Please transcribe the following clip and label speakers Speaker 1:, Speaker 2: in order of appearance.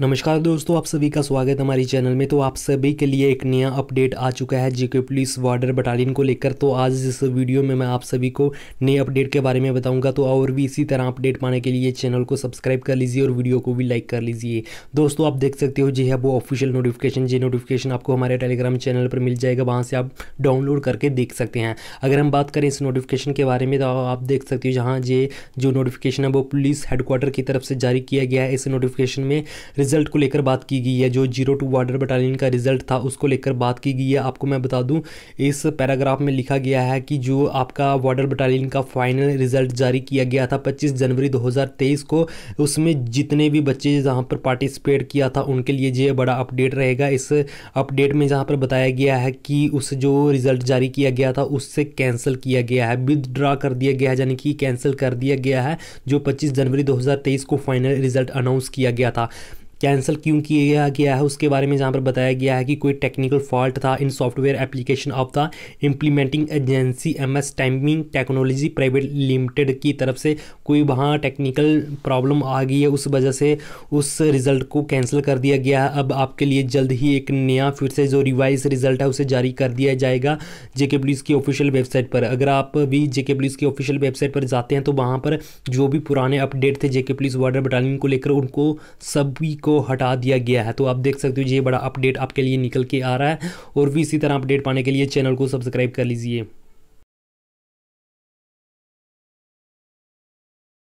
Speaker 1: नमस्कार दोस्तों आप सभी का स्वागत है हमारी चैनल में तो आप सभी के लिए एक नया अपडेट आ चुका है जीके पुलिस बॉर्डर बटालियन को लेकर तो आज इस वीडियो में मैं आप सभी को नए अपडेट के बारे में बताऊंगा तो और भी इसी तरह अपडेट पाने के लिए चैनल को सब्सक्राइब कर लीजिए और वीडियो को भी लाइक कर लीजिए दोस्तों आप देख सकते हो जी है वो ऑफिशियल नोटिफिकेशन जी नोटिफिकेशन आपको हमारे टेलीग्राम चैनल पर मिल जाएगा वहाँ से आप डाउनलोड करके देख सकते हैं अगर हम बात करें इस नोटिफिकेशन के बारे में तो आप देख सकते हो जहाँ ये जो नोटिफिकेशन है वो पुलिस हेडक्वार्टर की तरफ से जारी किया गया है इस नोटिफिकेशन में रिजल्ट को लेकर बात की गई है जो जीरो टू बॉर्डर बटालियन का रिजल्ट था उसको लेकर बात की गई है आपको मैं बता दूं इस पैराग्राफ में लिखा गया है कि जो आपका बॉर्डर बटालियन का फाइनल रिजल्ट जारी किया गया था पच्चीस जनवरी दो को उसमें जितने भी बच्चे जहाँ पर पार्टिसिपेट किया था उनके लिए ये बड़ा अपडेट रहेगा इस अपडेट में जहाँ पर बताया गया है कि उस जो रिजल्ट जारी किया गया था उससे कैंसिल किया गया है विदड्रा कर दिया गया है यानी कि कैंसिल कर दिया गया है जो 25 जनवरी 2023 को फाइनल रिजल्ट अनाउंस किया गया था कैंसिल क्यों किया गया है उसके बारे में जहाँ पर बताया गया है कि कोई टेक्निकल फॉल्ट था in software application of the implementing agency M S timing technology private limited की तरफ से कोई वहाँ टेक्निकल प्रॉब्लम आ गई है उस वजह से उस रिज़ल्ट को कैंसिल कर दिया गया है अब आपके लिए जल्द ही एक नया फिर से जो रिवाइज रिजल्ट है उसे जारी कर दिया जाएगा जेके पुलिस की ऑफिशियल वेबसाइट पर अगर आप भी जेके पुलिस की ऑफिशियल वेबसाइट पर जाते हैं तो वहाँ पर जो भी पुराने अपडेट थे जेके पुलिस वार्डर बटालियन को लेकर उनको सभी को को हटा दिया गया है तो आप देख सकते हो ये बड़ा अपडेट आपके लिए निकल के आ रहा है और भी इसी तरह अपडेट पाने के लिए चैनल को सब्सक्राइब कर लीजिए